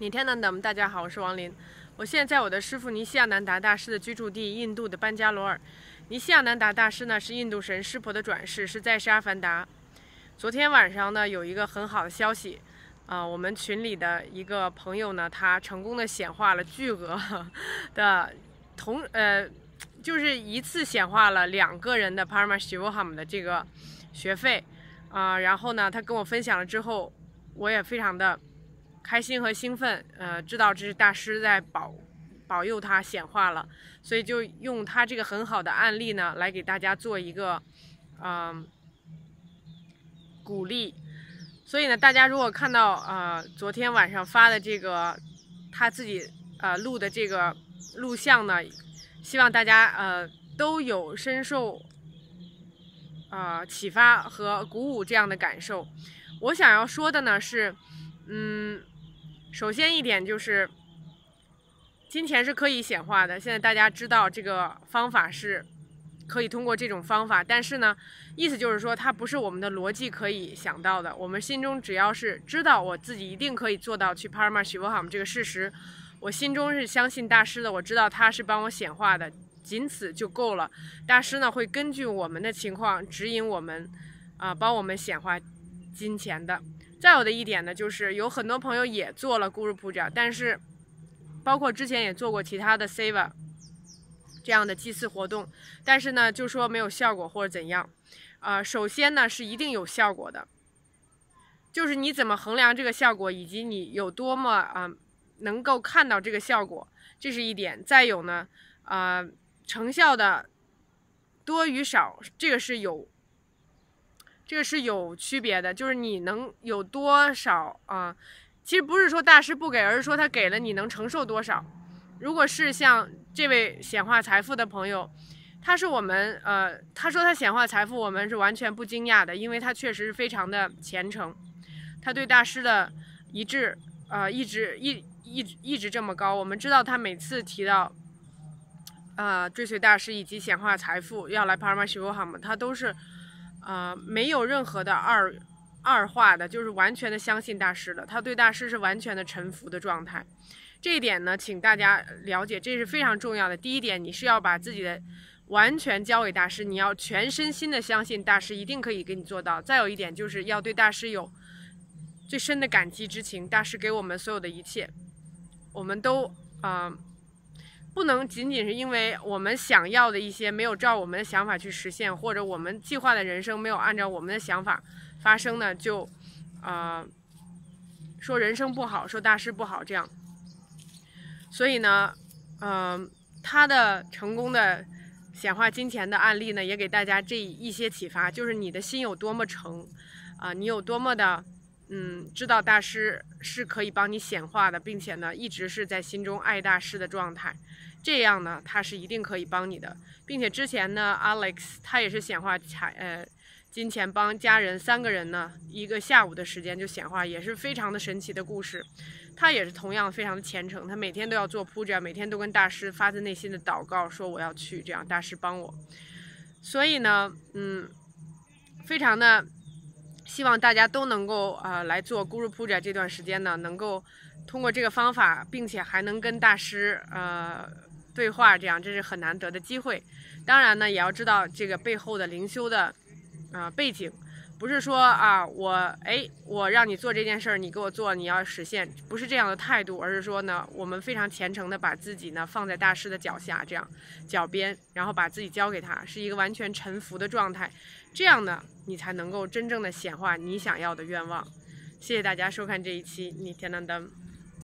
你天南达大家好，我是王林。我现在在我的师傅尼西亚南达大师的居住地——印度的班加罗尔。尼西亚南达大师呢，是印度神师婆的转世，是在世阿凡达。昨天晚上呢，有一个很好的消息啊，我们群里的一个朋友呢，他成功的显化了巨额的同呃，就是一次显化了两个人的 Paramahams 的这个学费啊。然后呢，他跟我分享了之后，我也非常的。开心和兴奋，呃，知道这是大师在保保佑他显化了，所以就用他这个很好的案例呢，来给大家做一个，呃，鼓励。所以呢，大家如果看到啊，昨天晚上发的这个他自己呃录的这个录像呢，希望大家呃都有深受啊启发和鼓舞这样的感受。我想要说的呢是，嗯。首先一点就是，金钱是可以显化的。现在大家知道这个方法是可以通过这种方法，但是呢，意思就是说它不是我们的逻辑可以想到的。我们心中只要是知道我自己一定可以做到去 p a r a m 哈 h a m 这个事实，我心中是相信大师的。我知道他是帮我显化的，仅此就够了。大师呢会根据我们的情况指引我们，啊，帮我们显化金钱的。再有的一点呢，就是有很多朋友也做了 Guru Puja，但是，包括之前也做过其他的 Siva 这样的祭祀活动，但是呢，就说没有效果或者怎样。啊，首先呢是一定有效果的，就是你怎么衡量这个效果，以及你有多么啊能够看到这个效果，这是一点。再有呢，啊，成效的多与少，这个是有。这个是有区别的，就是你能有多少啊？其实不是说大师不给，而是说他给了，你能承受多少？如果是像这位显化财富的朋友，他是我们呃，他说他显化财富，我们是完全不惊讶的，因为他确实是非常的虔诚，他对大师的一致啊，一直一一直一直这么高。我们知道他每次提到啊，追随大师以及显化财富要来帕尔马西沃哈姆，他都是。呃，没有任何的二二话的，就是完全的相信大师了。他对大师是完全的臣服的状态，这一点呢，请大家了解，这是非常重要的。第一点，你是要把自己的完全交给大师，你要全身心的相信大师，一定可以给你做到。再有一点，就是要对大师有最深的感激之情，大师给我们所有的一切，我们都啊。不能仅仅是因为我们想要的一些没有照我们的想法去实现，或者我们计划的人生没有按照我们的想法发生呢，就，呃，说人生不好，说大事不好这样。所以呢，呃，他的成功的显化金钱的案例呢，也给大家这一些启发，就是你的心有多么诚，啊，你有多么的。嗯，知道大师是可以帮你显化的，并且呢，一直是在心中爱大师的状态，这样呢，他是一定可以帮你的，并且之前呢，Alex 他也是显化财呃金钱帮家人三个人呢，一个下午的时间就显化，也是非常的神奇的故事，他也是同样非常的虔诚，他每天都要做 p u j 每天都跟大师发自内心的祷告，说我要去这样，大师帮我，所以呢，嗯，非常的。希望大家都能够啊来做咕噜普者，这段时间呢，能够通过这个方法，并且还能跟大师呃对话，这样这是很难得的机会。当然呢，也要知道这个背后的灵修的啊背景。不是说啊，我哎，我让你做这件事儿，你给我做，你要实现，不是这样的态度，而是说呢，我们非常虔诚的把自己呢放在大师的脚下，这样脚边，然后把自己交给他，是一个完全臣服的状态，这样呢，你才能够真正的显化你想要的愿望。谢谢大家收看这一期你天当当。